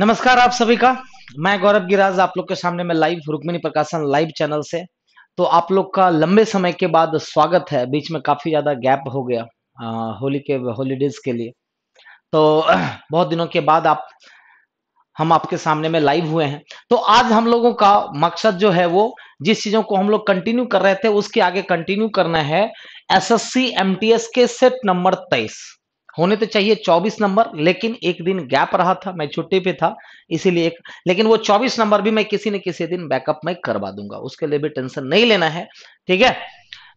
नमस्कार आप सभी का मैं गौरव गिराज आप लोग के सामने मैं लाइव रुक्मिनी प्रकाशन लाइव चैनल से तो आप लोग का लंबे समय के बाद स्वागत है बीच में काफी ज्यादा गैप हो गया होली के हॉलीडेज के लिए तो बहुत दिनों के बाद आप हम आपके सामने में लाइव हुए हैं तो आज हम लोगों का मकसद जो है वो जिस चीजों को हम लोग कंटिन्यू कर रहे थे उसके आगे कंटिन्यू करना है एस एस के सेट नंबर तेईस होने तो चाहिए 24 नंबर लेकिन एक दिन गैप रहा था मैं छुट्टी पे था इसीलिए लेकिन वो 24 नंबर भी मैं किसी न किसी दिन बैकअप में करवा दूंगा उसके लिए भी टेंशन नहीं लेना है ठीक है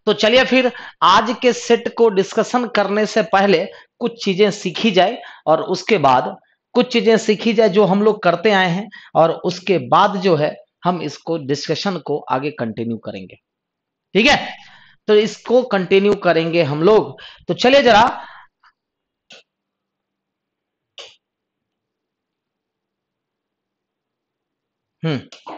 तो चलिए फिर आज के सेट को डिस्कशन करने से पहले कुछ चीजें सीखी जाए और उसके बाद कुछ चीजें सीखी जाए जो हम लोग करते आए हैं और उसके बाद जो है हम इसको डिस्कशन को आगे कंटिन्यू करेंगे ठीक है तो इसको कंटिन्यू करेंगे हम लोग तो चलिए जरा हम्म।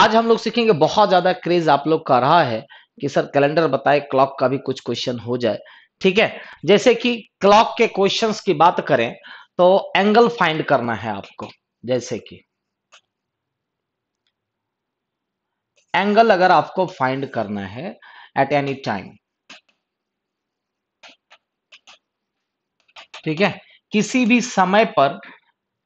आज हम लोग सीखेंगे बहुत ज्यादा क्रेज आप लोग का रहा है कि सर कैलेंडर बताए क्लॉक का भी कुछ क्वेश्चन हो जाए ठीक है जैसे कि क्लॉक के क्वेश्चंस की बात करें तो एंगल फाइंड करना है आपको जैसे कि एंगल अगर आपको फाइंड करना है एट एनी टाइम ठीक है किसी भी समय पर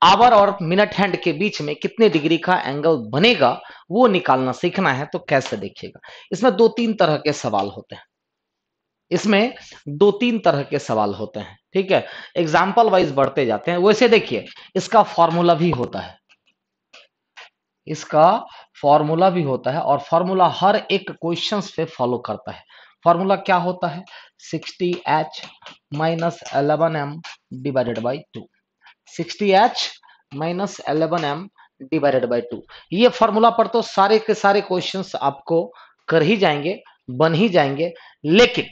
आवर और मिनट हैंड के बीच में कितने डिग्री का एंगल बनेगा वो निकालना सीखना है तो कैसे देखिएगा इसमें दो तीन तरह के सवाल होते हैं इसमें दो तीन तरह के सवाल होते हैं ठीक है एग्जाम्पल वाइज बढ़ते जाते हैं वैसे देखिए इसका फॉर्मूला भी होता है इसका फॉर्मूला भी होता है और फॉर्मूला हर एक क्वेश्चंस पे फॉलो करता है फॉर्मूला क्या होता है sixty H minus eleven M divided by two sixty H minus eleven M divided by two ये फॉर्मूला पर तो सारे के सारे क्वेश्चन आपको कर ही जाएंगे बन ही जाएंगे लेकिन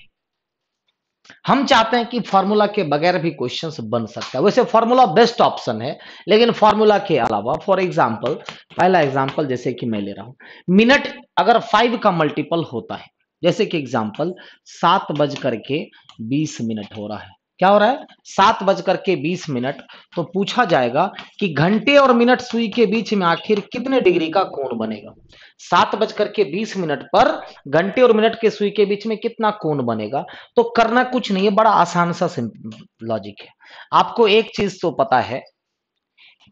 हम चाहते हैं कि फॉर्मूला के बगैर भी क्वेश्चंस बन सकता है वैसे फॉर्मूला बेस्ट ऑप्शन है लेकिन फॉर्मूला के अलावा फॉर एग्जांपल पहला एग्जांपल जैसे कि मैं ले रहा हूं मिनट अगर फाइव का मल्टीपल होता है जैसे कि एग्जांपल सात बज करके बीस मिनट हो रहा है क्या हो रहा है सात बजकर के बीस मिनट तो पूछा जाएगा कि घंटे और मिनट सुई के बीच में आखिर कितने डिग्री का कोण बनेगा सात बजकर के बीस मिनट पर घंटे और मिनट के सुई के बीच में कितना कोण बनेगा तो करना कुछ नहीं है बड़ा आसान सा लॉजिक है आपको एक चीज तो पता है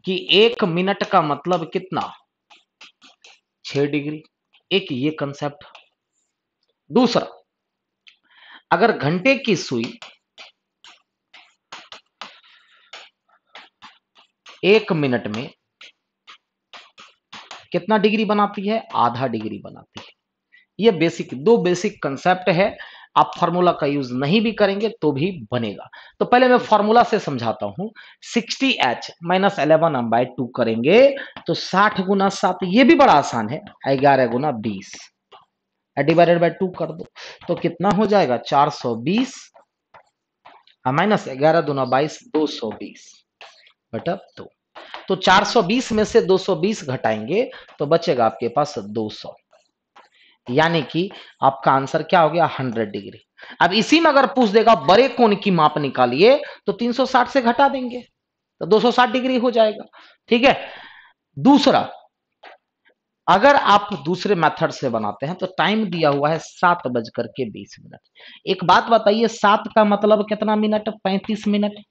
कि एक मिनट का मतलब कितना छह डिग्री एक ये कंसेप्ट दूसरा अगर घंटे की सुई एक मिनट में कितना डिग्री बनाती है आधा डिग्री बनाती है ये बेसिक दो बेसिक कंसेप्ट है आप फॉर्मूला का यूज नहीं भी करेंगे तो भी बनेगा तो पहले मैं फॉर्मूला से समझाता हूं 60h एच माइनस एलेवन हम बाय टू करेंगे तो 60 गुना सात ये भी बड़ा आसान है ग्यारह गुना बीस डिवाइडेड बाय टू कर दो तो कितना हो जाएगा 420 माइनस ग्यारह दूना बाईस दो सौ बीस बट दो तो। तो 420 में से 220 घटाएंगे तो बचेगा आपके पास 200 यानी कि आपका आंसर क्या हो गया 100 डिग्री अब इसी में अगर पूछ देगा बड़े कोण की माप निकालिए तो 360 से घटा देंगे तो 260 डिग्री हो जाएगा ठीक है दूसरा अगर आप दूसरे मेथड से बनाते हैं तो टाइम दिया हुआ है सात बजकर के बीस मिनट एक बात बताइए सात का मतलब कितना मिनट पैंतीस मिनट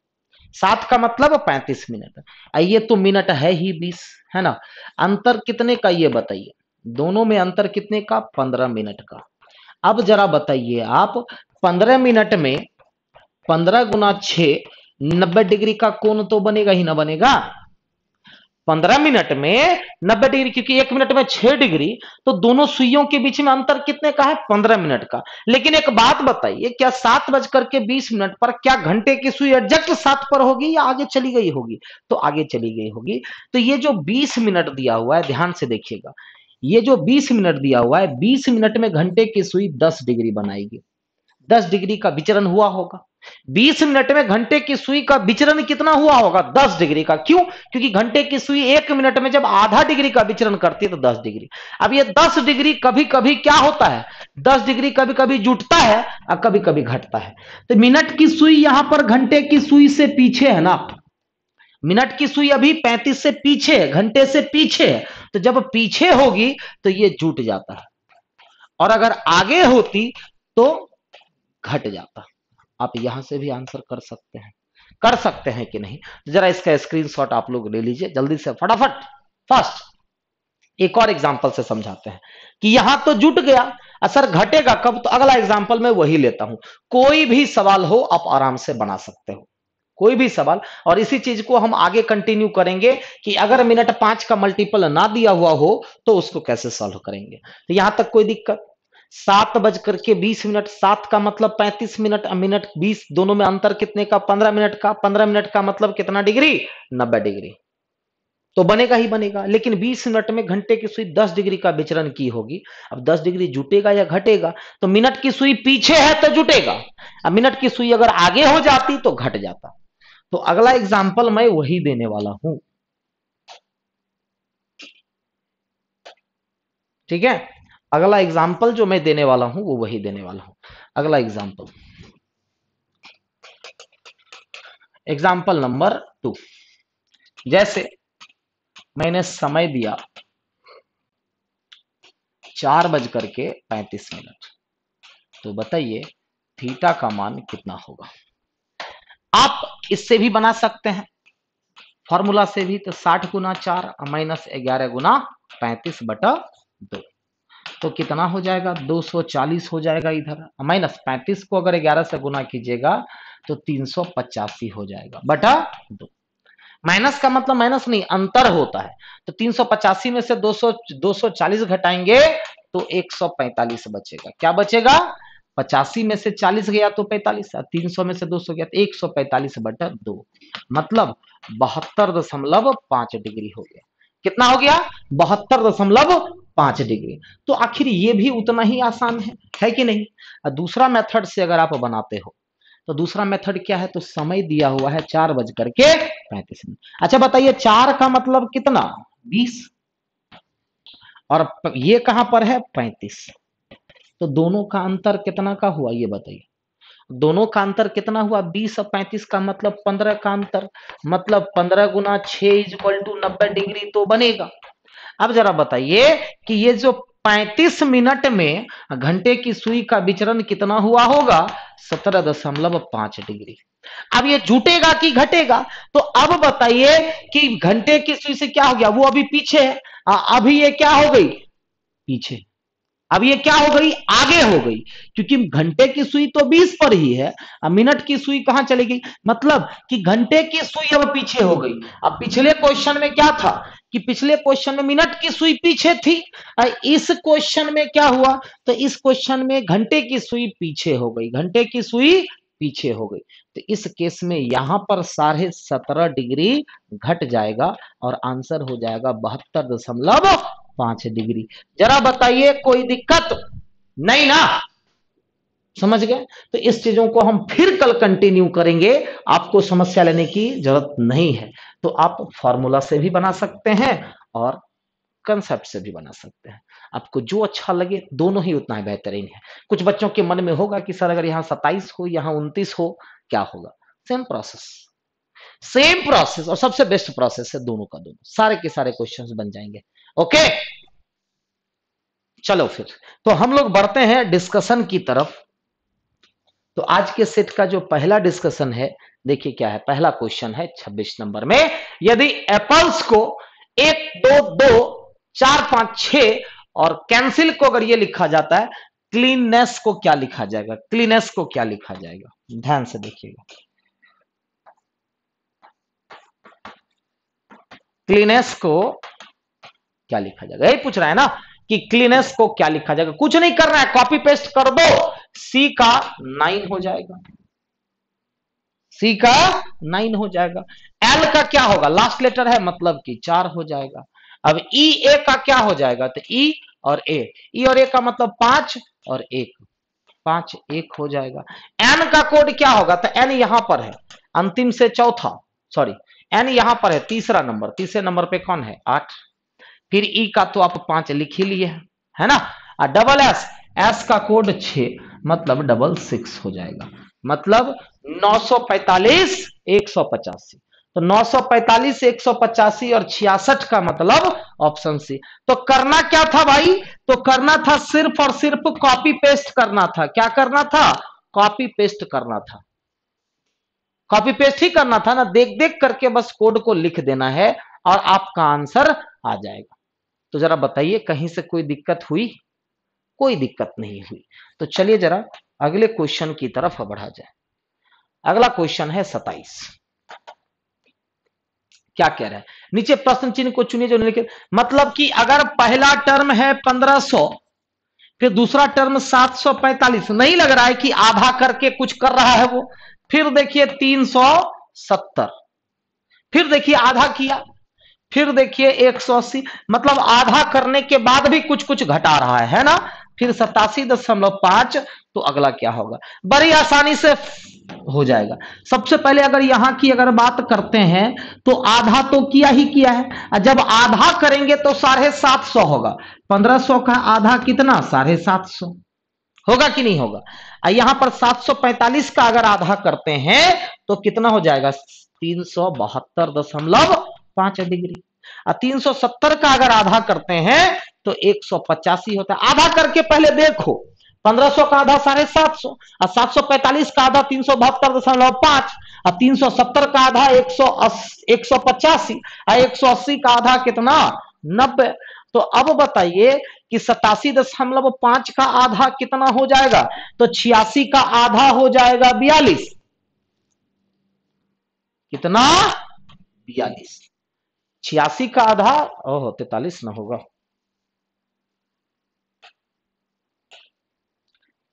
सात का मतलब पैंतीस मिनट आइए तो मिनट है ही बीस है ना अंतर कितने का ये बताइए दोनों में अंतर कितने का पंद्रह मिनट का अब जरा बताइए आप पंद्रह मिनट में पंद्रह गुना छ नब्बे डिग्री का कोण तो बनेगा ही ना बनेगा पंद्रह मिनट में नब्बे डिग्री क्योंकि एक मिनट में छह डिग्री तो दोनों सुइयों के बीच में अंतर कितने का है पंद्रह मिनट का लेकिन एक बात बताइए क्या सात बजकर के बीस मिनट पर क्या घंटे की सुई एग्जैक्ट सात पर होगी या आगे चली गई होगी तो आगे चली गई होगी तो ये जो बीस मिनट दिया हुआ है ध्यान से देखिएगा ये जो बीस मिनट दिया हुआ है बीस मिनट में घंटे की सुई दस डिग्री बनाएगी दस डिग्री का विचरण हुआ होगा बीस मिनट में घंटे की सुई का विचरण कितना हुआ होगा दस डिग्री का क्यों क्योंकि घंटे की सुई एक मिनट में जब आधा डिग्री का विचरण करती है तो दस डिग्री अब ये दस डिग्री कभी कभी क्या होता है दस डिग्री कभी कभी जुटता है और कभी कभी घटता है तो मिनट की सुई यहां पर घंटे की सुई से पीछे है ना मिनट की सुई अभी पैंतीस से पीछे घंटे से पीछे तो जब पीछे होगी तो ये जुट जाता है और अगर आगे होती तो घट जाता आप यहां से भी आंसर कर सकते हैं कर सकते हैं कि नहीं तो जरा इसका स्क्रीनशॉट आप लोग ले लीजिए जल्दी से फटाफट फर्स्ट एक और एग्जाम्पल से समझाते हैं कि यहां तो जुट गया असर घटेगा कब तो अगला एग्जाम्पल मैं वही लेता हूं कोई भी सवाल हो आप आराम से बना सकते हो कोई भी सवाल और इसी चीज को हम आगे कंटिन्यू करेंगे कि अगर मिनट पांच का मल्टीपल ना दिया हुआ हो तो उसको कैसे सॉल्व करेंगे तो यहां तक कोई दिक्कत सात बजकर के बीस मिनट सात का मतलब पैंतीस मिनट मिनट बीस दोनों में अंतर कितने का पंद्रह मिनट का पंद्रह मिनट का मतलब कितना डिग्री नब्बे डिग्री तो बनेगा ही बनेगा लेकिन 20 मिनट में घंटे की सुई 10 डिग्री का विचरण की होगी अब 10 डिग्री जुटेगा या घटेगा तो मिनट की सुई पीछे है तो जुटेगा अब मिनट की सुई अगर आगे हो जाती तो घट जाता तो अगला एग्जाम्पल मैं वही देने वाला हूं ठीक है अगला एग्जाम्पल जो मैं देने वाला हूं वो वही देने वाला हूं अगला एग्जाम्पल एग्जाम्पल नंबर टू जैसे मैंने समय दिया चार बज करके पैंतीस मिनट तो बताइए थीटा का मान कितना होगा आप इससे भी बना सकते हैं फॉर्मूला से भी तो साठ गुना चार माइनस ग्यारह गुना पैंतीस बटा दो तो कितना हो जाएगा 240 हो जाएगा इधर माइनस पैंतीस को अगर ग्यारह से गुना कीजिएगा तो तीन हो जाएगा बटा दो माइनस का मतलब माइनस नहीं अंतर होता है तो तीन में से 200 240 घटाएंगे तो 145 बचेगा क्या बचेगा पचासी में से 40 गया तो 45 तीन सौ में से 200 गया तो एक 145 बटा दो मतलब बहत्तर दशमलव पांच डिग्री हो गया कितना हो गया बहत्तर दशमलव पांच डिग्री तो आखिर ये भी उतना ही आसान है है कि नहीं दूसरा मेथड से अगर आप बनाते हो तो दूसरा मेथड क्या है तो समय दिया हुआ है चार बज करके पैंतीस मिनट अच्छा बताइए चार का मतलब कितना बीस और ये कहां पर है पैंतीस तो दोनों का अंतर कितना का हुआ ये बताइए दोनों का अंतर कितना हुआ बीस और पैंतीस का मतलब पंद्रह का अंतर मतलब पंद्रह गुना छह इज इक्वल टू नब्बे डिग्री तो बनेगा अब जरा बताइए कि ये जो 35 मिनट में घंटे की सुई का विचरण कितना हुआ होगा सत्रह दशमलव पांच डिग्री अब ये झूठेगा कि घटेगा तो अब बताइए कि घंटे की सुई से क्या हो गया वो अभी पीछे है अभी ये क्या हो गई पीछे अब ये क्या हो गई आगे हो गई क्योंकि घंटे की सुई तो 20 पर ही है अब मिनट की सुई कहां चली गई मतलब कि घंटे की सुई अब पीछे हो गई अब पिछले क्वेश्चन में क्या था कि पिछले क्वेश्चन में मिनट की सुई पीछे थी इस क्वेश्चन में क्या हुआ तो इस क्वेश्चन में घंटे की सुई पीछे हो गई घंटे की सुई पीछे हो गई तो इस केस में यहां पर साढ़े सत्रह डिग्री घट जाएगा और आंसर हो जाएगा बहत्तर दशमलव पांच डिग्री जरा बताइए कोई दिक्कत नहीं ना समझ गए तो इस चीजों को हम फिर कल कंटिन्यू करेंगे आपको समस्या लेने की जरूरत नहीं है तो आप फॉर्मूला से भी बना सकते हैं और कंसेप्ट से भी बना सकते हैं आपको जो अच्छा लगे दोनों ही उतना ही बेहतरीन है कुछ बच्चों के मन में होगा कि सर अगर यहाँ सत्ताईस हो यहाँ उन्तीस हो क्या होगा सेम प्रोसेस सेम प्रोसेस और सबसे बेस्ट प्रोसेस है दोनों का दोनों सारे के सारे क्वेश्चंस बन जाएंगे ओके चलो फिर तो हम लोग बढ़ते हैं डिस्कशन की तरफ तो आज के सेट का जो पहला डिस्कशन है देखिए क्या है पहला क्वेश्चन है 26 नंबर में यदि एप्पल्स को एक दो दो चार पांच छ और कैंसिल को अगर ये लिखा जाता है क्लीननेस को क्या लिखा जाएगा क्लीननेस को क्या लिखा जाएगा ध्यान से देखिएगा क्लीननेस को क्या लिखा जाएगा यही पूछ रहा है ना कि क्लीनेस को क्या लिखा जाएगा कुछ नहीं करना है कॉपी पेस्ट कर दो सी का नाइन हो जाएगा सी का नाइन हो जाएगा एल का क्या होगा लास्ट लेटर है मतलब कि चार हो जाएगा अब ई e, ए का क्या हो जाएगा तो ई e और ए ई e और ए का मतलब पांच और एक पांच एक हो जाएगा एन का कोड क्या होगा तो एन यहां पर है अंतिम से चौथा सॉरी एन यहां पर है तीसरा नंबर तीसरे नंबर पे कौन है आठ फिर ई e का तो आप पांच लिख ही लिए है ना और डबल एस एस का कोड छ मतलब डबल सिक्स हो जाएगा मतलब 945 185 तो 945 185 और छियासठ का मतलब ऑप्शन सी तो करना क्या था भाई तो करना था सिर्फ और सिर्फ कॉपी पेस्ट करना था क्या करना था कॉपी पेस्ट करना था कॉपी पेस्ट ही करना था ना देख देख करके बस कोड को लिख देना है और आपका आंसर आ जाएगा तो जरा बताइए कहीं से कोई दिक्कत हुई कोई दिक्कत नहीं हुई तो चलिए जरा अगले क्वेश्चन की तरफ बढ़ा जाए अगला क्वेश्चन है सताइस क्या कह रहा है नीचे प्रश्न चिन्ह को चुनिए जो लिखे मतलब कि अगर पहला टर्म है 1500 फिर दूसरा टर्म 745 नहीं लग रहा है कि आधा करके कुछ कर रहा है वो फिर देखिए 370 फिर देखिए आधा किया फिर देखिए एक सौ अस्सी मतलब आधा करने के बाद भी कुछ कुछ घटा रहा है है ना फिर सतासी दशमलव पांच तो अगला क्या होगा बड़ी आसानी से हो जाएगा सबसे पहले अगर यहां की अगर बात करते हैं तो आधा तो किया ही किया है जब आधा करेंगे तो साढ़े सात सौ होगा पंद्रह सौ का आधा कितना साढ़े सात सौ होगा कि नहीं होगा यहां पर सात सौ पैंतालीस का अगर आधा करते हैं तो कितना हो जाएगा तीन सौ बहत्तर दशमलव पांच डिग्री और सत्तर का अगर आधा करते हैं तो एक सौ पचासी होता है आधा करके पहले देखो पंद्रह सौ का आधा साढ़े सात सौ और सात सौ पैंतालीस का आधा तीन सौ बहत्तर दशमलव पांच और तीन सौ सत्तर का आधा एक सौ एक सौ पचासी और एक सौ अस्सी का आधा कितना नब्बे तो अब बताइए कि सतासी दशमलव पांच का आधा कितना हो जाएगा तो छियासी का आधा हो जाएगा बयालीस कितना बयालीस छियासी का आधा ओह तैतालीस ना होगा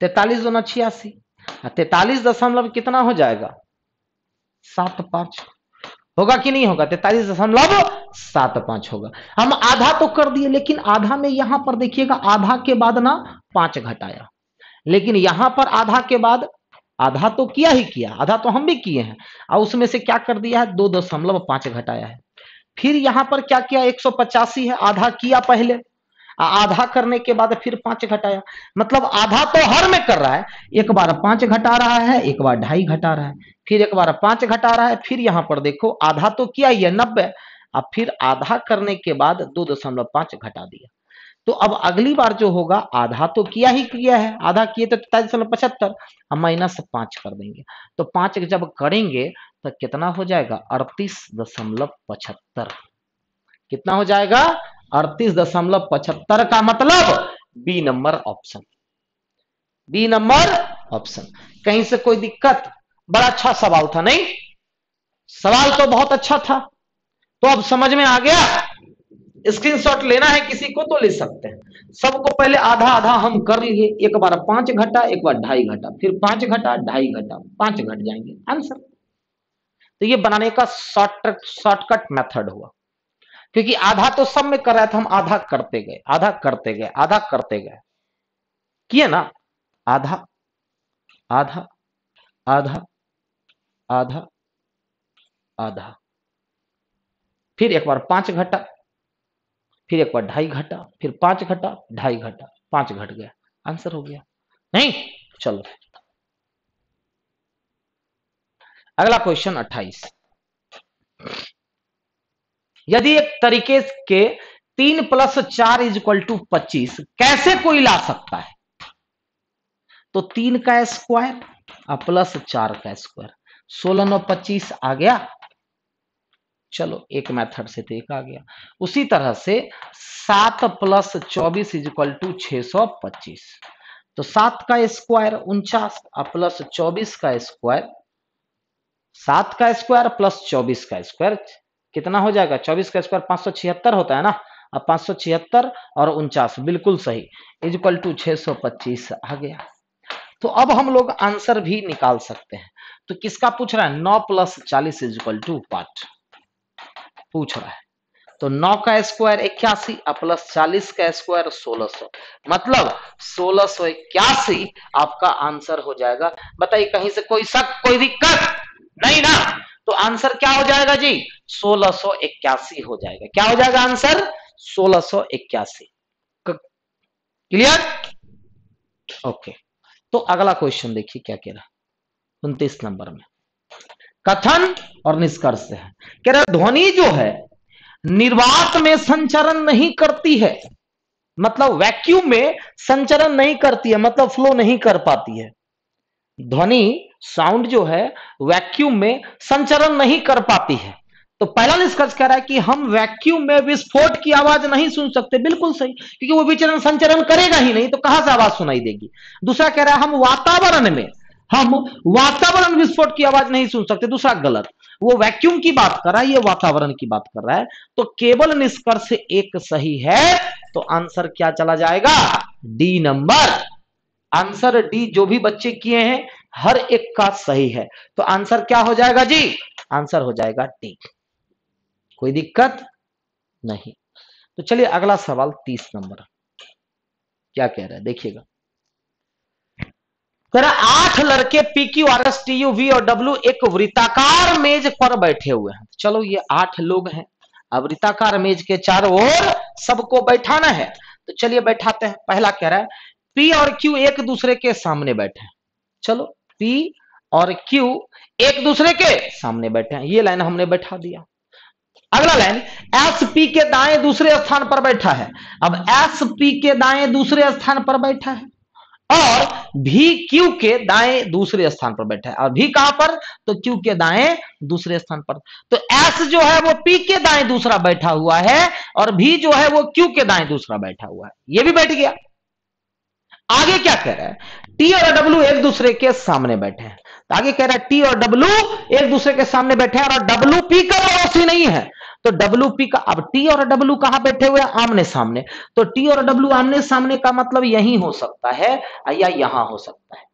तैतालीस दो न छियासी हाँ, तैतालीस दशमलव कितना हो जाएगा सात पांच होगा कि नहीं होगा तैतालीस दशमलव सात पांच होगा हम आधा तो कर दिए लेकिन आधा में यहां पर देखिएगा आधा के बाद ना पांच घटाया लेकिन यहां पर आधा के बाद आधा तो किया ही किया आधा तो हम भी किए हैं और उसमें से क्या कर दिया है दो दशमलव पांच घटाया है फिर यहां पर क्या किया एक है आधा किया पहले आधा करने के बाद फिर पांच घटाया मतलब आधा तो हर में कर रहा है एक बार पांच घटा रहा है एक बार ढाई घटा रहा है फिर एक बार पांच घटा रहा है फिर यहां पर देखो आधा तो किया ही है नब्बे अब फिर आधा करने के बाद दो दशमलव पांच घटा दिया तो अब अगली बार जो होगा आधा तो किया ही किया है आधा किए तो तैतालीस दशमलव पचहत्तर अब माइनस पांच कर देंगे तो पांच जब करेंगे तो कितना हो जाएगा अड़तीस दशमलव पचहत्तर कितना हो जाएगा अड़तीस दशमलव पचहत्तर का मतलब B number option B number option कहीं से कोई दिक्कत बड़ा अच्छा सवाल था नहीं सवाल तो बहुत अच्छा था तो अब समझ में आ गया स्क्रीनशॉट लेना है किसी को तो ले सकते हैं सबको पहले आधा आधा हम कर लिए एक बार पांच घटा एक बार ढाई घटा फिर पांच घटा ढाई घटा पांच घट जाएंगे आंसर तो ये बनाने का शॉर्टकट शॉर्टकट मेथड हुआ क्योंकि आधा तो सब में कर रहा था हम आधा करते गए आधा करते गए आधा करते गए किए ना आधा आधा आधा आधा आधा फिर एक बार पांच घटा फिर एक बार ढाई घटा फिर पांच घटा ढाई घटा पांच घट गया आंसर हो गया नहीं चलो अगला क्वेश्चन 28 यदि एक तरीके के तीन प्लस चार इज इक्वल टू पच्चीस कैसे कोई ला सकता है तो तीन का स्क्वायर और प्लस चार का स्क्वायर सोलह नौ पच्चीस आ गया चलो एक मेथड से तो एक आ गया उसी तरह से सात प्लस चौबीस इज इक्वल टू छह सौ पच्चीस तो सात का स्क्वायर उनचास और प्लस चौबीस का स्क्वायर सात का स्क्वायर प्लस चौबीस का स्क्वायर कितना हो जाएगा चौबीस का स्क्वायर पांच सौ छिहत्तर होता है ना अब पांच सौ छिहत्तर और उनचास बिल्कुल सही इज इक्वल टू छह सौ पच्चीस आ गया तो अब हम लोग आंसर भी निकाल सकते हैं तो किसका पूछ रहा है नौ प्लस चालीस इज इक्वल टू पार्ट पूछ रहा है तो नौ का स्क्वायर इक्यासी और प्लस चालीस का स्क्वायर सोलह सो मतलब सोलह सो इक्यासी आपका आंसर हो जाएगा बताइए कहीं से कोई शक कोई दिक्कत नहीं ना तो आंसर क्या हो जाएगा जी सोलह हो जाएगा क्या हो जाएगा आंसर सोलह क्लियर ओके तो अगला क्वेश्चन देखिए क्या कह रहा उनतीस नंबर में कथन और निष्कर्ष है कह रहा ध्वनि जो है निर्वात में संचरण नहीं करती है मतलब वैक्यूम में संचरण नहीं करती है मतलब फ्लो नहीं कर पाती है ध्वनि साउंड जो है वैक्यूम में संचरण नहीं कर पाती है तो पहला निष्कर्ष कह रहा है कि हम वैक्यूम में विस्फोट की आवाज नहीं सुन सकते बिल्कुल सही क्योंकि वो विचरण संचरण करेगा ही नहीं तो कहां से आवाज सुनाई देगी दूसरा कह रहा है हम वातावरण में हम वातावरण विस्फोट की आवाज नहीं सुन सकते दूसरा गलत वो वैक्यूम की बात कर रहा है ये वातावरण की बात कर रहा है तो केवल निष्कर्ष एक सही है तो आंसर क्या चला जाएगा डी नंबर आंसर डी जो भी बच्चे किए हैं हर एक का सही है तो आंसर क्या हो जाएगा जी आंसर हो जाएगा डी कोई दिक्कत नहीं तो चलिए अगला सवाल तीस नंबर क्या कह रहा है देखिएगा कह रहा आठ लड़के P Q R S T U V और डब्ल्यू एक वृत्ताकार मेज पर बैठे हुए हैं चलो ये आठ लोग हैं अब वृत्ताकार मेज के चारों ओर सबको बैठाना है तो चलिए बैठाते हैं पहला कह रहा है पी और क्यू एक दूसरे के सामने बैठे हैं चलो पी और क्यू एक दूसरे के सामने बैठे हैं ये लाइन हमने बैठा दिया अगला लाइन एस पी के दाएं दूसरे स्थान पर बैठा है अब एस पी के दाएं दूसरे स्थान पर बैठा है और भी क्यू के दाएं दूसरे स्थान पर बैठा है और भी कहां पर तो क्यू के दाएं दूसरे स्थान पर तो एस जो है वो पी के दाएं दूसरा बैठा हुआ है और भी जो है वो क्यू के दाएं दूसरा बैठा हुआ है ये भी बैठ गया आगे क्या कह रहा है टी और डब्ल्यू एक दूसरे के सामने बैठे हैं तो आगे कह रहा है टी और डब्ल्यू एक दूसरे के सामने बैठे हैं और डब्ल्यू पी का पड़ोसी नहीं है तो डब्ल्यू पी का अब टी और डब्ल्यू कहां बैठे हुए आमने सामने तो टी और डब्ल्यू आमने सामने का मतलब यही हो सकता है या यहां हो सकता है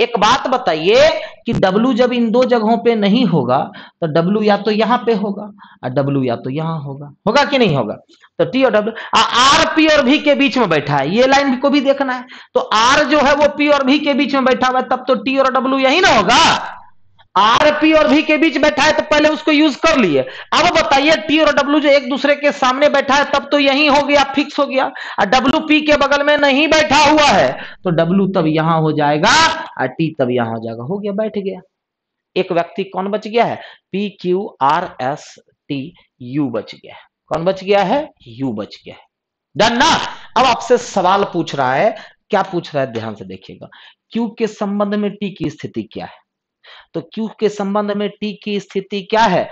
एक बात बताइए कि W जब इन दो जगहों पे नहीं होगा तो W या तो यहां पे होगा और W या तो यहां होगा होगा कि नहीं होगा तो T और W R P और V के बीच में बैठा है ये लाइन को भी देखना है तो R जो है वो P और V के बीच में बैठा हुआ है तब तो T और W यही ना होगा आरपी और वी के बीच बैठा है तो पहले उसको यूज कर लिए अब बताइए टी और डब्ल्यू जो एक दूसरे के सामने बैठा है तब तो यही हो गया फिक्स हो गया और डब्ल्यू पी के बगल में नहीं बैठा हुआ है तो डब्ल्यू तब यहां हो जाएगा और टी तब यहां हो जाएगा हो गया बैठ गया एक व्यक्ति कौन बच गया है P Q R S T U बच गया है कौन बच गया है यू बच गया है डन ना अब आपसे सवाल पूछ रहा है क्या पूछ रहा है ध्यान से देखिएगा क्यू के संबंध में टी की स्थिति क्या है तो क्यू के संबंध में टी की स्थिति क्या है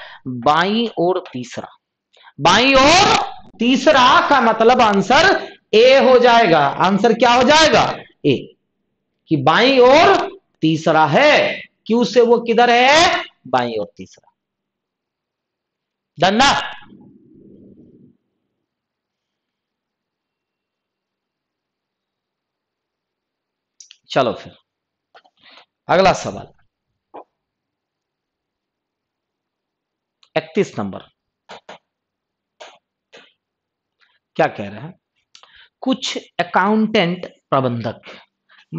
बाई और तीसरा बाई और तीसरा का मतलब आंसर ए हो जाएगा आंसर क्या हो जाएगा ए कि बाई और तीसरा है क्यू से वो किधर है बाई और तीसरा डन चलो फिर अगला सवाल इकतीस नंबर क्या कह रहे हैं कुछ अकाउंटेंट प्रबंधक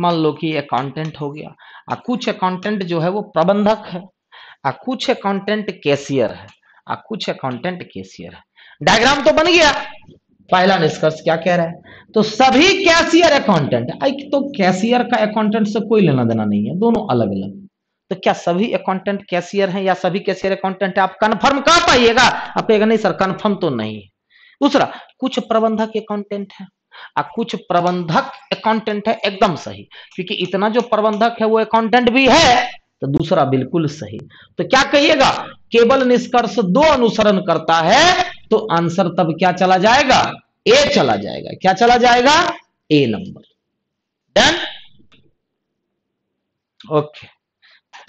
मान लो कि अकाउंटेंट हो गया आ कुछ अकाउंटेंट जो है वो प्रबंधक है आ कुछ अकाउंटेंट कैशियर है आ कुछ अकाउंटेंट कैशियर है डायग्राम तो बन गया पहला निष्कर्ष क्या कह रहा है तो सभी कैशियर अकाउंटेंट एक तो कैशियर का अकाउंटेंट से कोई लेना देना नहीं है दोनों अलग अलग तो क्या सभी अकाउंटेंट कैशियर हैं या सभी कैशियर अकाउंटेंट है आप कन्फर्म कर पाइएगा आप कहेगा नहीं सर कन्फर्म तो नहीं है दूसरा कुछ प्रबंधक अकाउंटेंट है आ कुछ प्रबंधक अकाउंटेंट है एकदम सही क्योंकि इतना जो प्रबंधक है वो अकाउंटेंट भी है तो दूसरा बिल्कुल सही तो क्या कहिएगा केवल निष्कर्ष दो अनुसरण करता है तो आंसर तब क्या चला जाएगा ए चला जाएगा क्या चला जाएगा ए नंबर डन ओके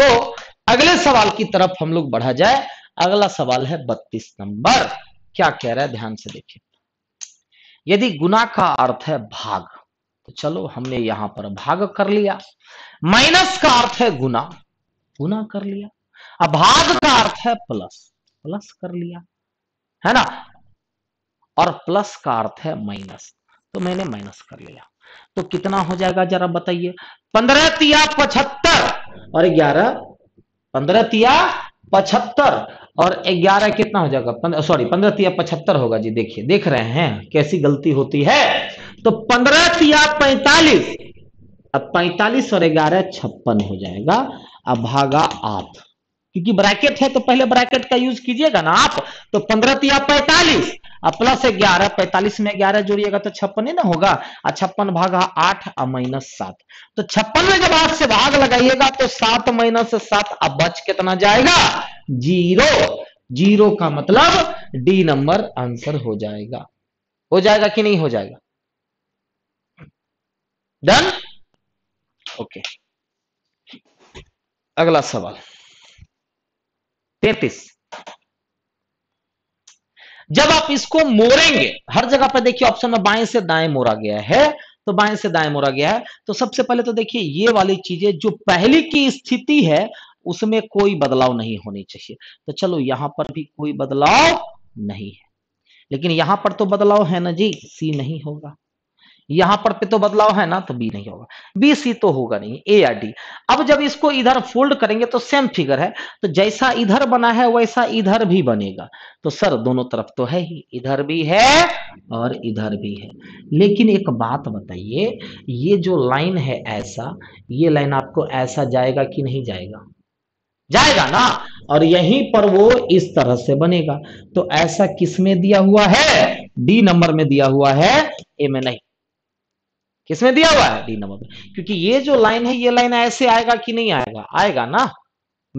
तो अगले सवाल की तरफ हम लोग बढ़ा जाए अगला सवाल है बत्तीस नंबर क्या कह रहा है ध्यान से देखिए यदि गुना का अर्थ है भाग तो चलो हमने यहां पर भाग कर लिया माइनस का अर्थ है गुना गुना कर लिया अब भाग का अर्थ है प्लस प्लस कर लिया है ना और प्लस का अर्थ है माइनस तो मैंने माइनस कर लिया तो कितना हो जाएगा जरा बताइए पंद्रह तिया पचहत्तर और ग्यारह पंद्रह तिया पचहत्तर और ग्यारह कितना हो जाएगा सॉरी पंद्रह तिया पचहत्तर होगा जी देखिए देख रहे हैं कैसी गलती होती है तो पंद्रह तिया पैंतालीस अब पैंतालीस और ग्यारह छप्पन हो जाएगा अब भागा आठ क्योंकि ब्रैकेट है तो पहले ब्रैकेट का यूज कीजिएगा ना आप तो पंद्रह तिया पैतालीस और प्लस ग्यारह पैतालीस में ग्यारह जोड़िएगा तो छप्पन ही ना होगा और छप्पन भागा आठ और माइनस सात तो छप्पन में जब आठ से भाग लगाइएगा तो सात माइनस सात अब बच कितना जाएगा जीरो जीरो का मतलब डी नंबर आंसर हो जाएगा हो जाएगा कि नहीं हो जाएगा डन ओके अगला सवाल तैतीस जब आप इसको मोरेंगे हर जगह पर देखिए ऑप्शन में बाएं से दाएं मोरा गया है तो बाएं से दाएं मोरा गया है तो सबसे पहले तो देखिए ये वाली चीजें जो पहली की स्थिति है उसमें कोई बदलाव नहीं होनी चाहिए तो चलो यहां पर भी कोई बदलाव नहीं है लेकिन यहां पर तो बदलाव है ना जी सी नहीं होगा यहां पर पे तो बदलाव है ना तो बी नहीं होगा बी सी तो होगा नहीं ए या डी अब जब इसको इधर फोल्ड करेंगे तो सेम फिगर है तो जैसा इधर बना है वैसा इधर भी बनेगा तो सर दोनों तरफ तो है ही इधर भी है और इधर भी है लेकिन एक बात बताइए ये जो लाइन है ऐसा ये लाइन आपको ऐसा जाएगा कि नहीं जाएगा जाएगा ना और यहीं पर वो इस तरह से बनेगा तो ऐसा किस में दिया हुआ है डी नंबर में दिया हुआ है ए में नहीं किसमें दिया हुआ है डी नंबर में क्योंकि ये जो लाइन है ये लाइन ऐसे आएगा कि नहीं आएगा आएगा ना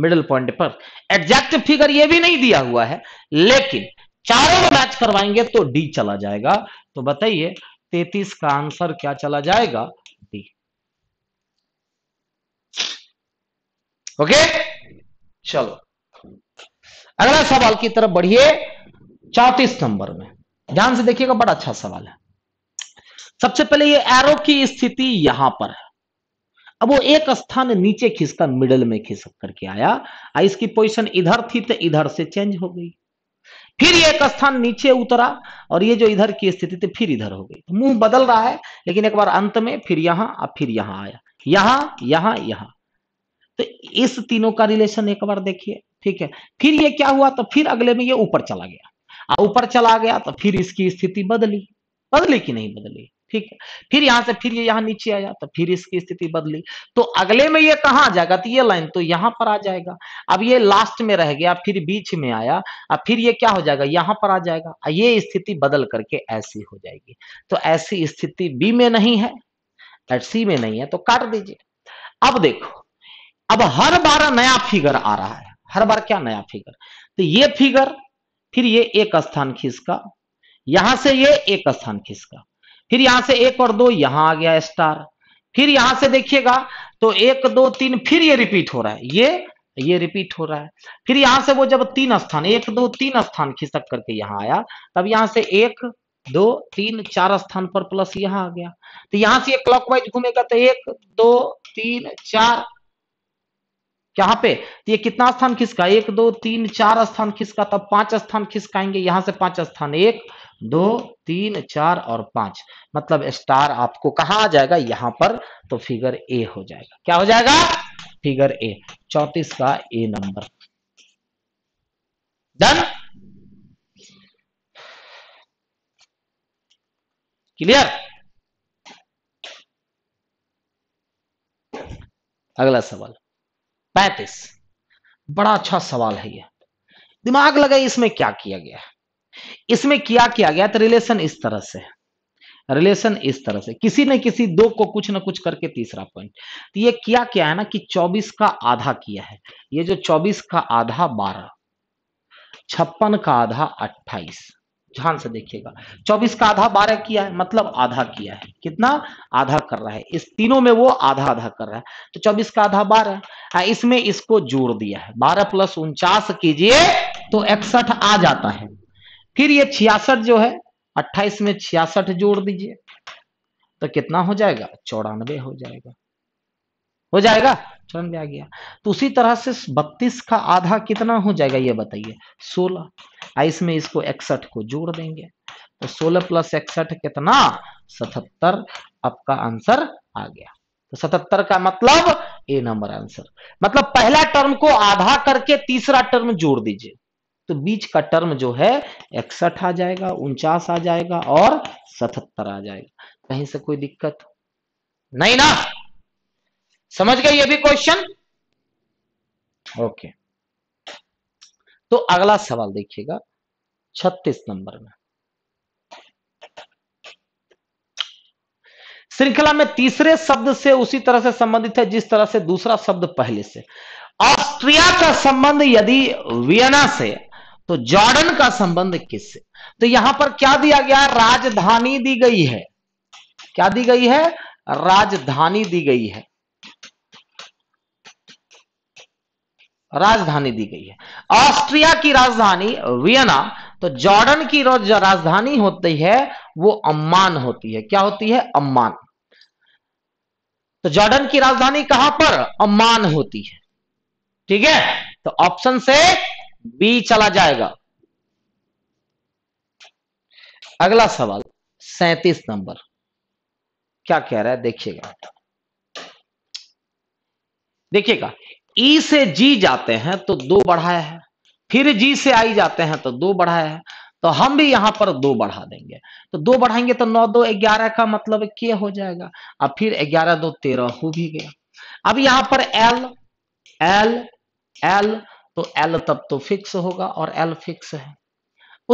मिडिल पॉइंट पर एग्जैक्ट फिगर ये भी नहीं दिया हुआ है लेकिन चारों में मैच करवाएंगे तो डी चला जाएगा तो बताइए तैतीस का आंसर क्या चला जाएगा डी ओके चलो अगला सवाल की तरफ बढ़िए चौतीस नंबर में ध्यान से देखिएगा बड़ा अच्छा सवाल है सबसे पहले ये एरो की स्थिति यहां पर है अब वो एक स्थान नीचे खिसका मिडल में खिसक करके आया इसकी पोजिशन इधर थी तो इधर से चेंज हो गई फिर ये एक स्थान नीचे उतरा और ये जो इधर की स्थिति थी फिर इधर हो गई तो मुंह बदल रहा है लेकिन एक बार अंत में फिर यहां और फिर यहां आया यहां यहां यहां तो इस तीनों का रिलेशन एक बार देखिए ठीक है फिर ये क्या हुआ तो फिर अगले में ये ऊपर चला गया ऊपर चला गया तो फिर इसकी स्थिति बदली बदली कि नहीं बदली ठीक है फिर यहां से फिर ये यहां नीचे आया तो फिर इसकी स्थिति बदली तो अगले में ये कहा आ जाएगा तो ये लाइन तो यहां पर आ जाएगा अब ये लास्ट में रह गया फिर बीच में आया अब फिर ये क्या हो जाएगा यहां पर आ जाएगा ये स्थिति बदल करके ऐसी हो जाएगी तो ऐसी स्थिति बी में नहीं है एट सी में नहीं है तो काट दीजिए अब देखो अब हर बार नया फिगर आ रहा है हर बार क्या नया फिगर तो ये फिगर फिर ये एक स्थान खिसका यहां से ये एक स्थान खिसका फिर यहां से एक और दो यहां आ गया स्टार फिर यहां से देखिएगा तो एक दो तीन फिर ये रिपीट हो रहा है ये ये रिपीट हो रहा है फिर यहां से वो जब तीन स्थान एक दो तीन स्थान खिसक करके यहां आया तब यहां से एक दो तीन चार स्थान पर प्लस यहां आ गया तो यहां से ये क्लॉकवाइज घूमेगा तो एक दो तीन चार यहां पे तो ये कितना स्थान खिसका एक दो तीन चार स्थान खिसका तब पांच स्थान खिसकाएंगे यहां से पांच स्थान एक दो तीन चार और पांच मतलब स्टार आपको कहा आ जाएगा यहां पर तो फिगर ए हो जाएगा क्या हो जाएगा फिगर ए चौतीस का ए नंबर डन क्लियर अगला सवाल पैंतीस बड़ा अच्छा सवाल है यह दिमाग लगाइए इसमें क्या किया गया है इसमें क्या किया गया तो रिलेशन इस तरह से रिलेशन इस तरह से किसी न किसी दो को कुछ ना कुछ करके तीसरा पॉइंट तो ये क्या क्या है ना कि 24 का आधा किया है ये जो 24 का आधा 12 छप्पन का आधा 28 ध्यान से देखिएगा 24 का आधा 12 किया है मतलब आधा किया है कितना आधा कर रहा है इस तीनों में वो आधा आधा कर रहा है तो 24 का आधा बारह हाँ, इसमें इसको जोड़ दिया है बारह प्लस उनचास कीजिए तो इकसठ आ जाता है फिर ये छियासठ जो है अट्ठाईस में छियासठ जोड़ दीजिए तो कितना हो जाएगा चौरानवे हो जाएगा हो जाएगा चौरानवे आ गया तो उसी तरह से बत्तीस का आधा कितना हो जाएगा ये बताइए सोलह इसमें इसको इकसठ को जोड़ देंगे तो सोलह प्लस इकसठ कितना सतहत्तर आपका आंसर आ गया तो सतहत्तर का मतलब ए नंबर आंसर मतलब पहला टर्म को आधा करके तीसरा टर्म जोड़ दीजिए तो बीच का टर्म जो है इकसठ आ जाएगा उनचास आ जाएगा और सतहत्तर आ जाएगा कहीं से कोई दिक्कत नहीं ना समझ गए ये भी क्वेश्चन ओके तो अगला सवाल देखिएगा छत्तीस नंबर में श्रृंखला में तीसरे शब्द से उसी तरह से संबंधित है जिस तरह से दूसरा शब्द पहले से ऑस्ट्रिया का संबंध यदि वियना से तो जॉर्डन का संबंध किससे तो यहां पर क्या दिया गया राजधानी दी गई है क्या दी गई है राजधानी दी गई है राजधानी दी गई है ऑस्ट्रिया की राजधानी वियना तो जॉर्डन की राजधानी होती है वो अम्मान होती है क्या होती है अम्मान तो जॉर्डन की राजधानी कहां पर अम्मान होती है ठीक है तो ऑप्शन से बी चला जाएगा अगला सवाल सैतीस नंबर क्या कह रहा है देखिएगा देखिएगा ई से जी जाते हैं तो दो बढ़ाया है फिर जी से आई जाते हैं तो दो बढ़ाया है तो हम भी यहां पर दो बढ़ा देंगे तो दो बढ़ाएंगे तो नौ दो ग्यारह का मतलब के हो जाएगा अब फिर ग्यारह दो तेरह हो भी गया अब यहां पर एल एल एल तो एल तब तो फिक्स होगा और एल फिक्स है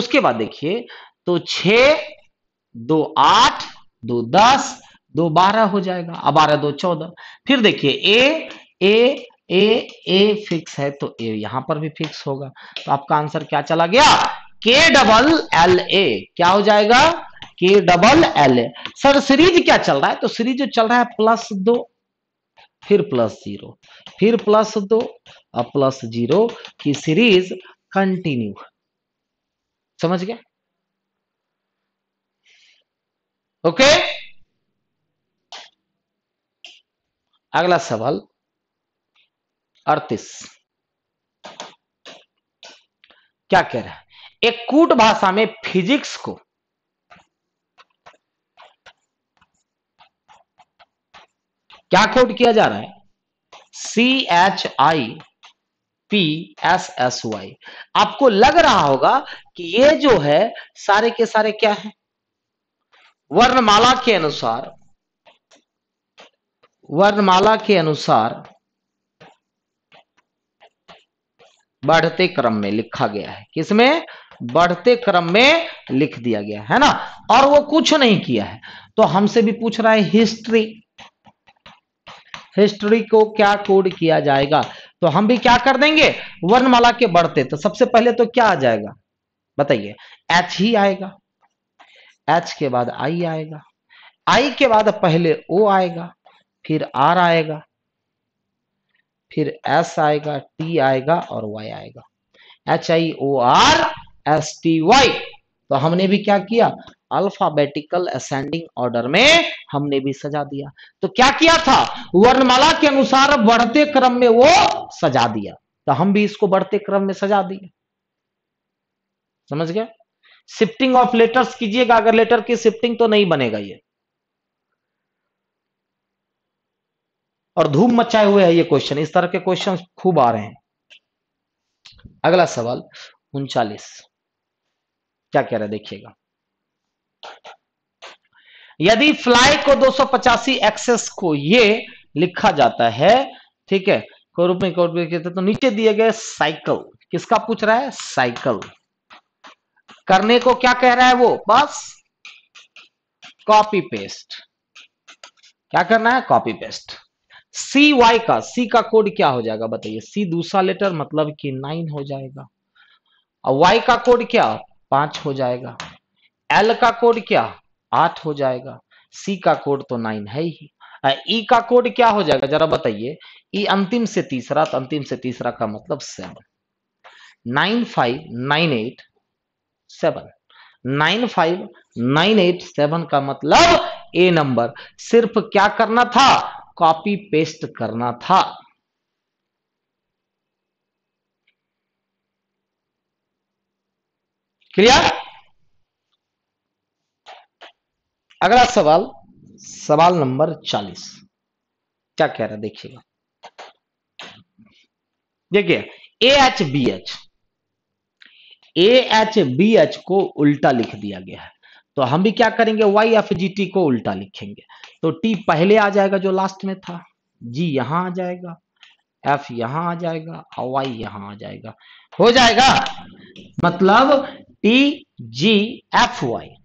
उसके बाद देखिए तो छ दो आठ दो दस दो बारह हो जाएगा बारह दो चौदह फिर देखिए ए ए ए ए फिक्स है तो ए यहां पर भी फिक्स होगा तो आपका आंसर क्या चला गया के डबल एल ए क्या हो जाएगा के double L A sir series क्या चल रहा है तो सीरीज जो चल रहा है प्लस दो फिर प्लस जीरो फिर प्लस दो प्लस जीरो की सीरीज कंटिन्यू समझ गया ओके अगला सवाल अड़तीस क्या कह रहा है एक कूट भाषा में फिजिक्स को क्या कोट किया जा रहा है C H I P S S Y आपको लग रहा होगा कि ये जो है सारे के सारे क्या है वर्णमाला के अनुसार वर्णमाला के अनुसार बढ़ते क्रम में लिखा गया है किसमें बढ़ते क्रम में लिख दिया गया है ना और वो कुछ नहीं किया है तो हमसे भी पूछ रहा है हिस्ट्री हिस्ट्री को क्या कोड किया जाएगा तो हम भी क्या कर देंगे वर्णमाला के बढ़ते तो सबसे पहले तो क्या आ जाएगा बताइए एच ही आएगा एच के बाद आई आएगा आई के बाद पहले ओ आएगा फिर आर आएगा फिर एस आएगा टी आएगा और वाई आएगा H I O R S T Y तो हमने भी क्या किया अल्फाबेटिकल असेंडिंग ऑर्डर में हमने भी सजा दिया तो क्या किया था वर्णमाला के अनुसार बढ़ते क्रम में वो सजा दिया तो हम भी इसको बढ़ते क्रम में सजा दिए समझ गया शिफ्टिंग ऑफ लेटर्स कीजिएगा अगर लेटर की शिफ्टिंग तो नहीं बनेगा ये और धूम मचाए हुए है ये क्वेश्चन इस तरह के क्वेश्चन खूब आ रहे हैं अगला सवाल उनचालीस क्या कह रहा है देखिएगा यदि फ्लाई को दो एक्सेस को ये लिखा जाता है ठीक है रूप में कोट में कहते तो नीचे दिए गए साइकिल किसका पूछ रहा है साइकिल करने को क्या कह रहा है वो बस कॉपी पेस्ट क्या करना है कॉपी पेस्ट सी वाई का सी का कोड क्या हो जाएगा बताइए सी दूसरा लेटर मतलब कि नाइन हो जाएगा और वाई का कोड क्या पांच हो जाएगा एल का कोड क्या आठ हो जाएगा सी का कोड तो नाइन है ही ई e का कोड क्या हो जाएगा जरा बताइए ई e अंतिम से तीसरा तो अंतिम से तीसरा का मतलब seven nine five nine eight seven nine five nine eight seven का मतलब ए नंबर सिर्फ क्या करना था कॉपी पेस्ट करना था क्लियर अगला सवाल सवाल नंबर चालीस क्या कह रहा है देखिएगा देखिए A H B H A H B H को उल्टा लिख दिया गया है तो हम भी क्या करेंगे वाई एफ जी टी को उल्टा लिखेंगे तो टी पहले आ जाएगा जो लास्ट में था जी यहां आ जाएगा एफ यहां आ जाएगा और वाई यहां आ जाएगा हो जाएगा मतलब टी जी एफ वाई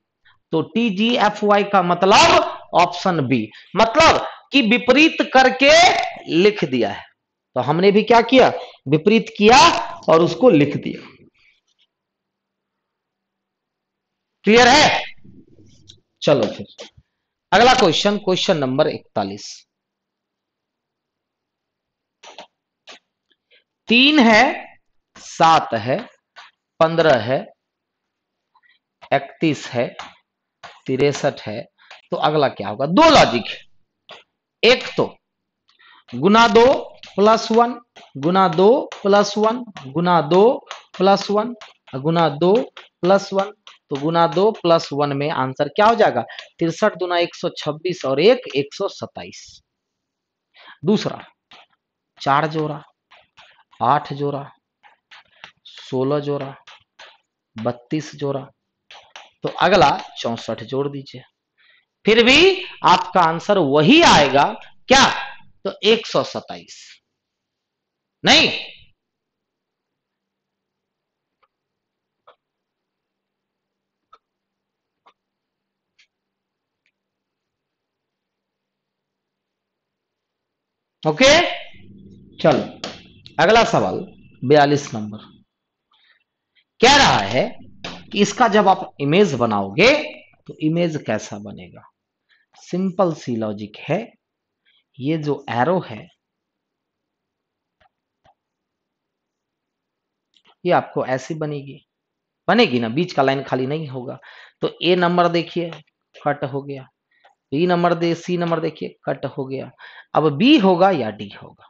तो टी जी एफ वाई का मतलब ऑप्शन बी मतलब कि विपरीत करके लिख दिया है तो हमने भी क्या किया विपरीत किया और उसको लिख दिया क्लियर है चलो फिर अगला क्वेश्चन क्वेश्चन नंबर इकतालीस तीन है सात है पंद्रह है इकतीस है तिरसठ है तो अगला क्या होगा दो लॉजिक है एक तो गुना दो प्लस वन गुना दो प्लस वन गुना दो प्लस वन गुना दो प्लस वन तो गुना दो प्लस वन में आंसर क्या हो जाएगा तिरसठ दुना एक सौ छब्बीस और एक एक सौ सत्ताईस दूसरा चार जोड़ा आठ जोड़ा सोलह जोड़ा बत्तीस जोड़ा तो अगला चौसठ जोड़ दीजिए फिर भी आपका आंसर वही आएगा क्या तो एक सौ सताइस नहीं ओके चलो अगला सवाल बयालीस नंबर क्या रहा है कि इसका जब आप इमेज बनाओगे तो इमेज कैसा बनेगा सिंपल सी लॉजिक है ये जो एरो है ये आपको ऐसी बनेगी बनेगी ना बीच का लाइन खाली नहीं होगा तो ए नंबर देखिए कट हो गया बी नंबर दे सी नंबर देखिए कट हो गया अब बी होगा या डी होगा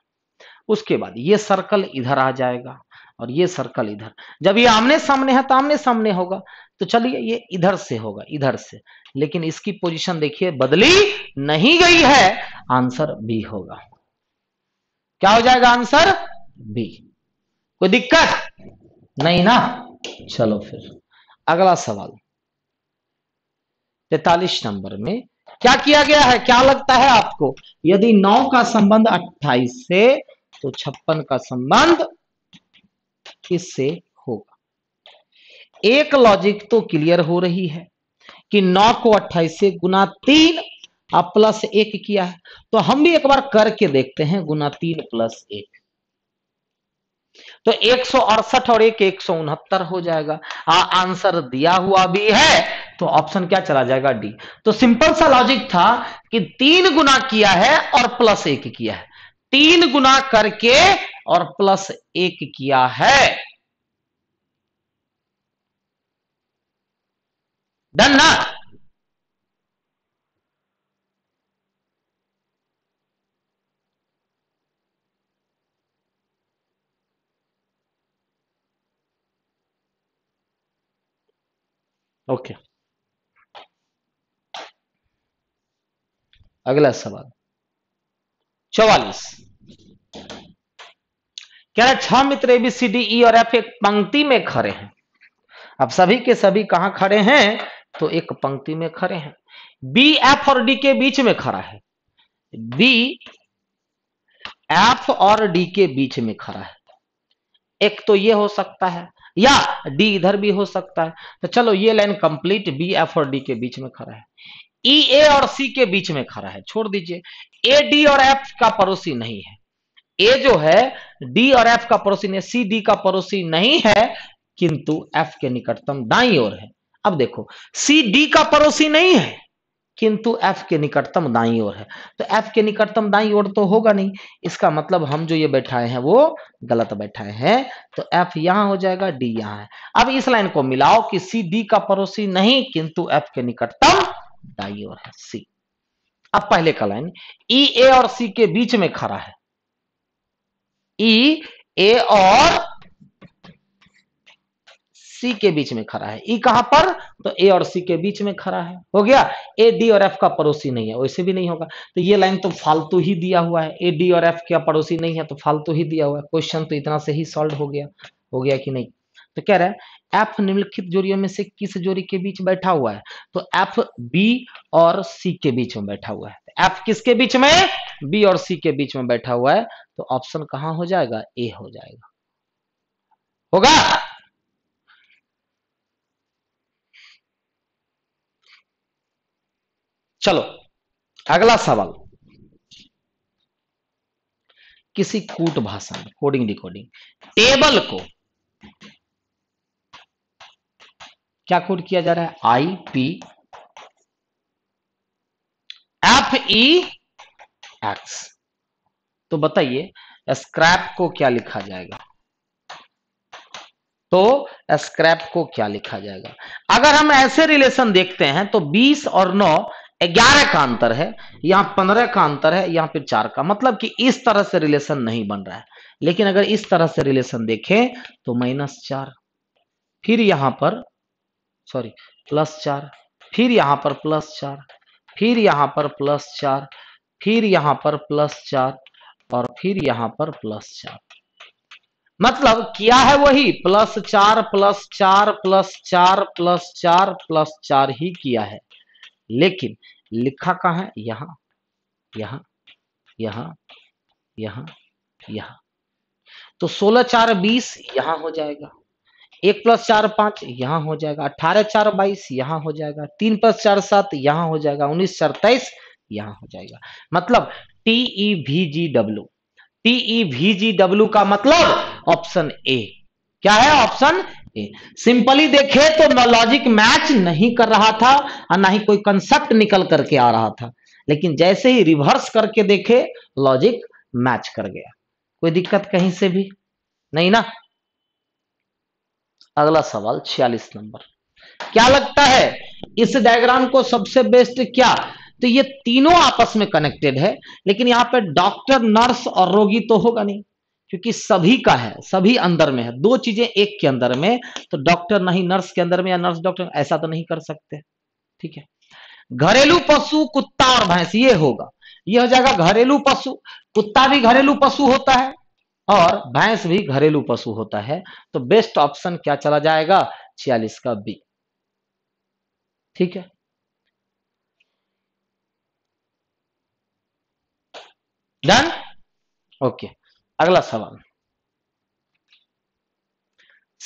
उसके बाद ये सर्कल इधर आ जाएगा और ये सर्कल इधर जब ये आमने सामने है तो आमने सामने होगा तो चलिए ये इधर से होगा इधर से लेकिन इसकी पोजीशन देखिए बदली नहीं गई है आंसर बी होगा क्या हो जाएगा आंसर बी कोई दिक्कत नहीं ना चलो फिर अगला सवाल तैतालीस नंबर में क्या किया गया है क्या लगता है आपको यदि नौ का संबंध अट्ठाईस से तो छप्पन का संबंध किससे होगा एक लॉजिक तो क्लियर हो रही है कि नौ को अट्ठाईस से गुना तीन और प्लस एक किया है तो हम भी एक बार करके देखते हैं गुना तीन प्लस एक तो एक और एक एक हो जाएगा आ, आंसर दिया हुआ भी है तो ऑप्शन क्या चला जाएगा डी तो सिंपल सा लॉजिक था कि तीन गुना किया है और प्लस एक किया है तीन गुना करके और प्लस एक किया है डन ना ओके okay. अगला सवाल चौवालीस कह है छह मित्र एबीसीडी ई e और एफ एक पंक्ति में खड़े हैं अब सभी के सभी कहा खड़े हैं तो एक पंक्ति में खड़े हैं बी एफ और डी के बीच में खड़ा है बी एफ और डी के बीच में खड़ा है एक तो ये हो सकता है या डी इधर भी हो सकता है तो चलो ये लाइन कंप्लीट बी एफ और डी के बीच में खड़ा है ई e, ए और सी के बीच में खड़ा है छोड़ दीजिए ए डी और एफ का पड़ोसी नहीं है ए जो है डी और एफ का पड़ोसी नहीं सी डी का पड़ोसी नहीं है किंतु एफ के निकटतम दाई ओर है अब देखो सी डी का पड़ोसी नहीं है किंतु एफ के निकटतम दाई ओर है तो एफ के निकटतम दाई ओर तो होगा नहीं इसका मतलब हम जो ये बैठाए हैं वो गलत बैठाए हैं तो एफ यहां हो जाएगा डी यहां है अब इस लाइन को मिलाओ कि सी डी का पड़ोसी नहीं किंतु एफ के निकटतम दाई ओर है सी अब पहले का लाइन ई e, ए और सी के बीच में खड़ा है ई e, ए और सी के बीच में खड़ा है ई e कहां पर तो ए और सी के बीच में खड़ा है हो गया ए डी और एफ का पड़ोसी नहीं है वैसे भी नहीं होगा तो ये लाइन तो फालतू ही दिया हुआ है ए डी और एफ का पड़ोसी नहीं है तो फालतू ही दिया हुआ है क्वेश्चन तो इतना से ही सॉल्व हो गया हो गया कि नहीं तो कह रहा है एफ निम्नलिखित जोड़ियों में से किस जोड़ी के बीच बैठा हुआ है तो एफ बी और सी के बीच में बैठा हुआ है एफ किसके बीच में बी और सी के बीच में बैठा हुआ है तो ऑप्शन कहां हो जाएगा ए हो जाएगा होगा चलो अगला सवाल किसी कूट भाषा में कोडिंग डिकोडिंग टेबल को क्या कोड किया जा रहा है I P F E X तो बताइए स्क्रैप को क्या लिखा जाएगा तो स्क्रैप को क्या लिखा जाएगा अगर हम ऐसे रिलेशन देखते हैं तो 20 और 9 ग्यारह का अंतर है यहां पंद्रह का अंतर है यहां फिर चार का मतलब कि इस तरह से रिलेशन नहीं बन रहा है लेकिन अगर इस तरह से रिलेशन देखें तो माइनस चार फिर यहां पर सॉरी प्लस चार फिर यहां पर प्लस चार फिर यहां पर प्लस चार फिर यहां पर प्लस चार और फिर यहां पर प्लस चार मतलब किया है वही प्लस चार प्लस चार प्लस चार प्लस चार प्लस चार ही किया है लेकिन लिखा कहा है यहां यहां यहां यहां यहां तो सोलह चार बीस यहां हो जाएगा एक प्लस चार पांच यहाँ हो जाएगा अठारह चार बाईस यहाँ हो जाएगा तीन प्लस चार सात यहां हो जाएगा उन्नीस चार तेईस यहां हो जाएगा मतलब टीई भी जी डब्ल्यू टीई भी जी डब्ल्यू का मतलब ऑप्शन ए क्या है ऑप्शन ए सिंपली देखे तो लॉजिक मैच नहीं कर रहा था और ना ही कोई कंसेप्ट निकल करके आ रहा था लेकिन जैसे ही रिवर्स करके देखे लॉजिक मैच कर गया कोई दिक्कत कहीं से भी नहीं ना अगला सवाल छियालीस नंबर क्या लगता है इस डायग्राम को सबसे बेस्ट क्या तो ये तीनों आपस में कनेक्टेड है लेकिन यहां पे डॉक्टर नर्स और रोगी तो होगा नहीं क्योंकि सभी का है सभी अंदर में है दो चीजें एक के अंदर में तो डॉक्टर नहीं नर्स के अंदर में या नर्स डॉक्टर ऐसा तो नहीं कर सकते ठीक है घरेलू पशु कुत्ता और भैंस ये होगा ये हो जाएगा घरेलू पशु कुत्ता भी घरेलू पशु होता है और भैंस भी घरेलू पशु होता है तो बेस्ट ऑप्शन क्या चला जाएगा छियालीस का बी ठीक है डन ओके अगला सवाल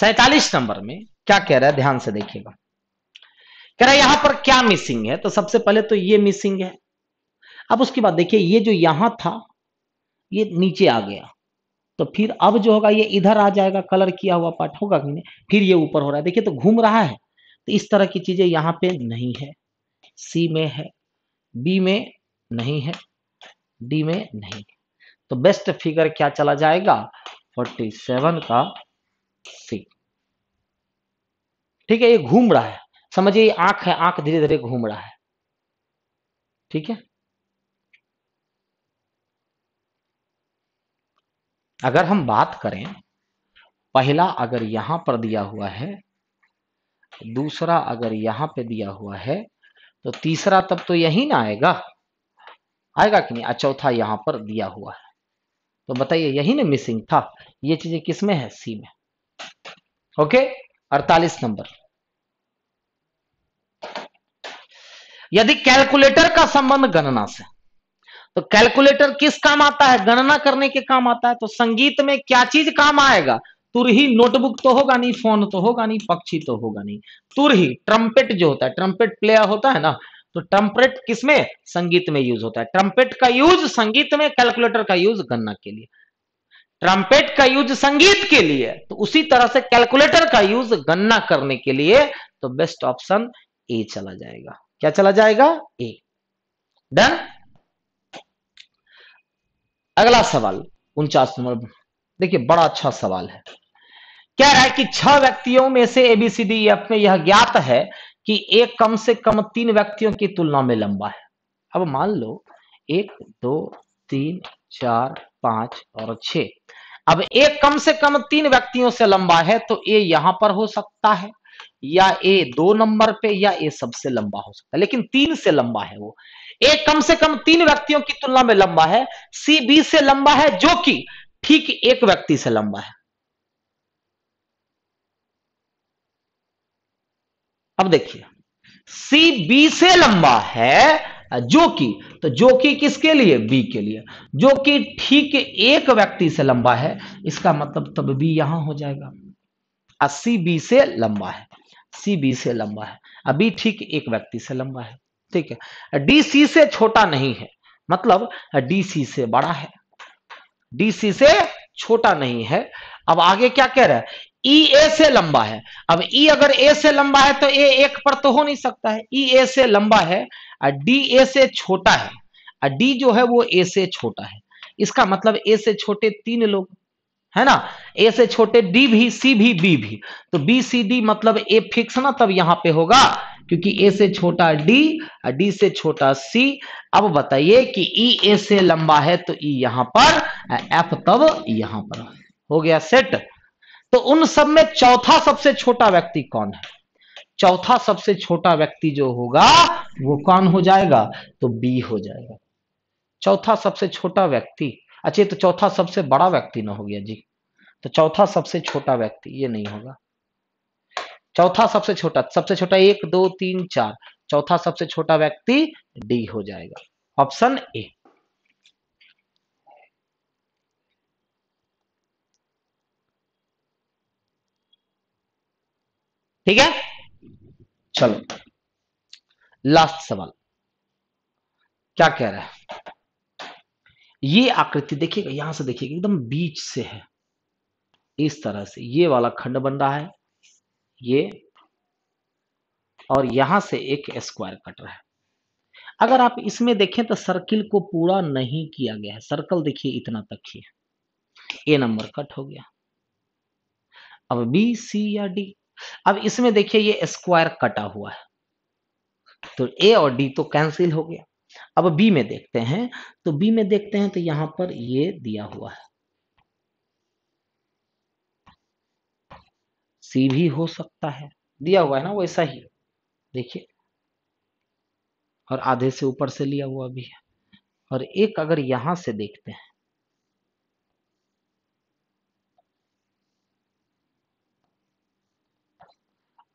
सैतालीस नंबर में क्या कह रहा है ध्यान से देखिएगा कह रहा है यहां पर क्या मिसिंग है तो सबसे पहले तो ये मिसिंग है अब उसके बाद देखिए ये जो यहां था ये नीचे आ गया तो फिर अब जो होगा ये इधर आ जाएगा कलर किया हुआ पार्ट होगा कि नहीं फिर ये ऊपर हो रहा है देखिए तो घूम रहा है तो इस तरह की चीजें यहां पे नहीं है सी में है बी में नहीं है डी में नहीं तो बेस्ट फिगर क्या चला जाएगा 47 का सी ठीक है ये घूम रहा है समझिए ये आंख है आंख धीरे धीरे घूम रहा है ठीक है अगर हम बात करें पहला अगर यहां पर दिया हुआ है दूसरा अगर यहां पे दिया हुआ है तो तीसरा तब तो यही ना आएगा आएगा कि नहीं चौथा यहाँ पर दिया हुआ है तो बताइए यही ना मिसिंग था ये चीजें किस में है सी में ओके अड़तालीस नंबर यदि कैलकुलेटर का संबंध गणना से तो कैलकुलेटर किस काम आता है गणना करने के काम आता है तो संगीत में क्या चीज काम आएगा तुरही नोटबुक तो होगा नहीं फोन तो होगा नहीं पक्षी तो होगा नहीं तुरही ट्रम्पेट जो होता है ट्रम्पेट प्लेयर होता है ना तो ट्रम्पेट किसमें संगीत में यूज होता है ट्रम्पेट का यूज संगीत में कैलकुलेटर का यूज गणना के लिए ट्रम्पेट का यूज संगीत के लिए तो उसी तरह से कैलकुलेटर का यूज गणना करने के लिए तो बेस्ट ऑप्शन ए चला जाएगा क्या चला जाएगा ए डन अगला सवाल उनचास नंबर देखिए बड़ा अच्छा सवाल है क्या है कि छह व्यक्तियों में से एबीसीडी एफ e में यह ज्ञात है कि एक कम से कम तीन व्यक्तियों की तुलना में लंबा है अब मान लो एक दो तीन चार पांच और छ अब एक कम से कम तीन व्यक्तियों से लंबा है तो ए यहां पर हो सकता है या ए दो नंबर पे या ए सबसे लंबा हो सकता है लेकिन तीन से लंबा है वो ए कम से कम तीन व्यक्तियों की तुलना में लंबा है सी बी से लंबा है जो कि ठीक एक व्यक्ति से लंबा है अब देखिए सी बी से लंबा है जो कि तो जो कि किसके लिए बी के लिए जो कि ठीक एक व्यक्ति से लंबा है इसका मतलब तब भी यहां हो जाएगा सी बी से लंबा है सी बी से लंबा है अभी ठीक एक व्यक्ति से लंबा है ठीक है डी सी से छोटा नहीं है मतलब डी सी से बड़ा है डी सी से छोटा नहीं है अब आगे क्या कह रहा है ई e ए से लंबा है अब ई e अगर ए से लंबा है तो ए एक पर तो हो नहीं सकता है ई e ए से लंबा है और डी ए से छोटा है और डी जो है वो ए से छोटा है इसका मतलब ए से छोटे तीन लोग है ना ए से छोटे डी भी सी भी बी भी तो बी सी डी मतलब ए फिक्स ना तब यहां पे होगा क्योंकि ए से छोटा डी डी से छोटा सी अब बताइए कि ई ए से लंबा है तो ई यहां पर एफ तब यहां पर हो गया सेट तो उन सब में चौथा सबसे छोटा व्यक्ति कौन है चौथा सबसे छोटा व्यक्ति जो होगा वो कौन हो जाएगा तो बी हो जाएगा चौथा सबसे छोटा व्यक्ति अच्छा तो चौथा सबसे बड़ा व्यक्ति ना हो गया जी तो चौथा सबसे छोटा व्यक्ति ये नहीं होगा चौथा सबसे छोटा सबसे छोटा एक दो तीन चार चौथा सबसे छोटा व्यक्ति डी हो जाएगा ऑप्शन ए ठीक है चलो लास्ट सवाल क्या कह रहा है ये आकृति देखिएगा यहां से देखिएगा एकदम बीच से है इस तरह से ये वाला खंड बन रहा है ये और यहां से एक स्क्वायर कट रहा है अगर आप इसमें देखें तो सर्किल को पूरा नहीं किया गया है सर्कल देखिए इतना तक ही है ए नंबर कट हो गया अब बी सी या डी अब इसमें देखिए ये स्क्वायर कटा हुआ है तो ए और डी तो कैंसिल हो गया अब बी में देखते हैं तो बी में देखते हैं तो यहां पर ये दिया हुआ है सी भी हो सकता है दिया हुआ है ना वैसा ही देखिए और आधे से ऊपर से लिया हुआ भी है और एक अगर यहां से देखते हैं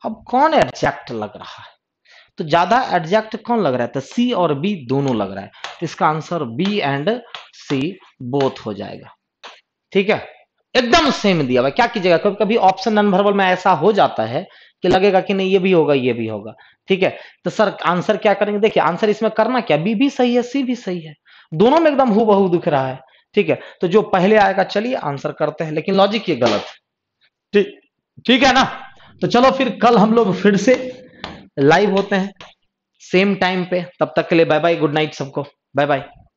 अब कौन एडजेक्ट लग रहा है तो ज्यादा एडजेक्ट कौन लग रहा है तो सी और बी दोनों लग रहा है तो इसका answer B and C both हो जाएगा ठीक है एकदम सेम दिया हुआ क्या कीजिएगा कभी कभी ऑप्शन अनभरबल में ऐसा हो जाता है कि लगेगा कि नहीं ये भी होगा ये भी होगा ठीक है तो सर आंसर क्या करेंगे देखिए आंसर इसमें करना क्या बी भी सही है सी भी सही है दोनों में एकदम हु बहु दिख रहा है ठीक है तो जो पहले आएगा चलिए आंसर करते हैं लेकिन लॉजिक ये गलत है ठीक ठीक है ना तो चलो फिर कल हम लोग फिर से लाइव होते हैं सेम टाइम पे तब तक के लिए बाय बाय गुड नाइट सबको बाय बाय